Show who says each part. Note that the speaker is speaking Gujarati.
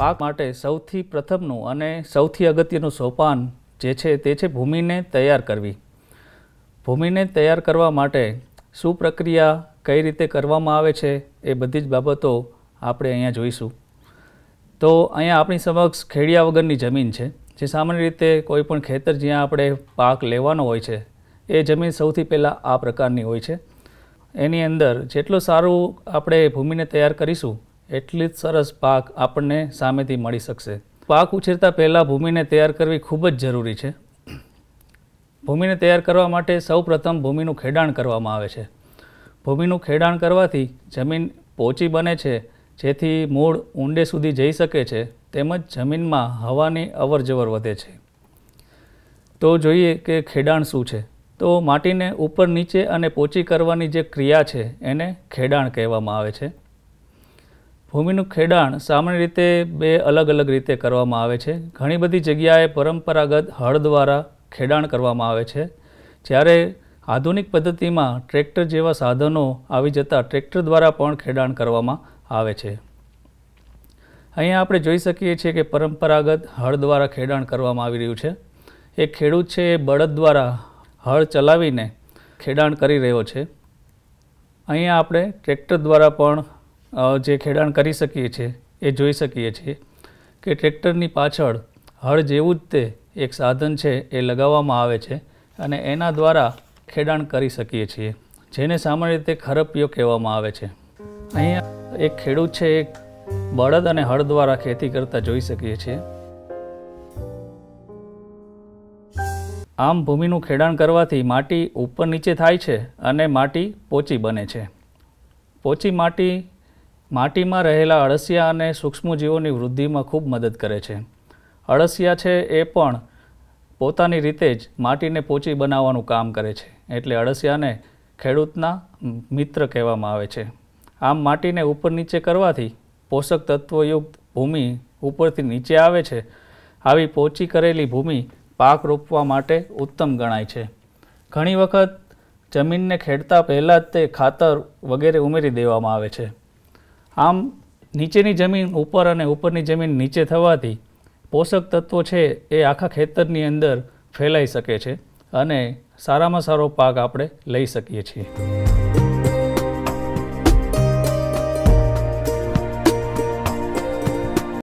Speaker 1: પાક માટે સૌથી પ્રથમનું અને સૌથી અગત્યનું સોપાન જે છે તે છે ભૂમિને તૈયાર કરવી ભૂમિને તૈયાર કરવા માટે શું પ્રક્રિયા કઈ રીતે કરવામાં આવે છે એ બધી જ બાબતો આપણે અહીંયા જોઈશું તો અહીંયા આપણી સમક્ષ ખેડિયા વગરની જમીન છે જે સામાન્ય રીતે કોઈ પણ ખેતર જ્યાં આપણે પાક લેવાનો હોય છે એ જમીન સૌથી પહેલાં આ પ્રકારની હોય છે એની અંદર જેટલું સારું આપણે ભૂમિને તૈયાર કરીશું એટલી જ સરસ પાક આપણને સામેથી મળી શકશે પાક ઉછેરતા પહેલાં ભૂમિને તૈયાર કરવી ખૂબ જ જરૂરી છે ભૂમિને તૈયાર કરવા માટે સૌપ્રથમ ભૂમિનું ખેડાણ કરવામાં આવે છે ભૂમિનું ખેડાણ કરવાથી જમીન પોચી બને છે જેથી મૂળ ઊંડે સુધી જઈ શકે છે તેમજ જમીનમાં હવાની અવરજવર વધે છે તો જોઈએ કે ખેડાણ શું છે તો માટીને ઉપર નીચે અને પોચી કરવાની જે ક્રિયા છે એને ખેડાણ કહેવામાં આવે છે ભૂમિનું ખેડાણ સામાન્ય રીતે બે અલગ અલગ રીતે કરવામાં આવે છે ઘણી બધી જગ્યાએ પરંપરાગત હળ દ્વારા ખેડાણ કરવામાં આવે છે જ્યારે આધુનિક પદ્ધતિમાં ટ્રેક્ટર જેવા સાધનો આવી જતાં ટ્રેક્ટર દ્વારા પણ ખેડાણ કરવામાં આવે છે અહીંયા આપણે જોઈ શકીએ છીએ કે પરંપરાગત હળ દ્વારા ખેડાણ કરવામાં આવી રહ્યું છે એક ખેડૂત છે એ બળદ દ્વારા હળ ચલાવીને ખેડાણ કરી રહ્યો છે અહીંયા આપણે ટ્રેક્ટર દ્વારા પણ જે ખેડાણ કરી શકીએ છીએ એ જોઈ શકીએ છીએ કે ટ્રેક્ટરની પાછળ હળ જેવું જ તે એક સાધન છે એ લગાવવામાં આવે છે અને એના દ્વારા ખેડાણ કરી શકીએ છીએ જેને સામાન્ય રીતે ખરપિયો કહેવામાં આવે છે અહીંયા એક ખેડૂત છે એક બળદ અને હળ દ્વારા ખેતી કરતા જોઈ શકીએ છીએ આમ ભૂમિનું ખેડાણ કરવાથી માટી ઉપર નીચે થાય છે અને માટી પોચી બને છે પોચી માટી માટીમાં રહેલા અળસિયા અને સૂક્ષ્મજીવોની વૃદ્ધિમાં ખૂબ મદદ કરે છે અળસિયા છે એ પણ પોતાની રીતે જ માટીને પોચી બનાવવાનું કામ કરે છે એટલે અળસિયાને ખેડૂતના મિત્ર કહેવામાં આવે છે આમ માટીને ઉપર નીચે કરવાથી પોષક તત્વયુક્ત ભૂમિ ઉપરથી નીચે આવે છે આવી પોચી કરેલી ભૂમિ પાક રોપવા માટે ઉત્તમ ગણાય છે ઘણી વખત જમીનને ખેડતા પહેલાં જ તે ખાતર વગેરે ઉમેરી દેવામાં આવે છે આમ નીચેની જમીન ઉપર અને ઉપરની જમીન નીચે થવાથી પોષક તત્વો છે એ આખા ખેતરની અંદર ફેલાઈ શકે છે અને સારામાં સારો પાક આપણે લઈ શકીએ છીએ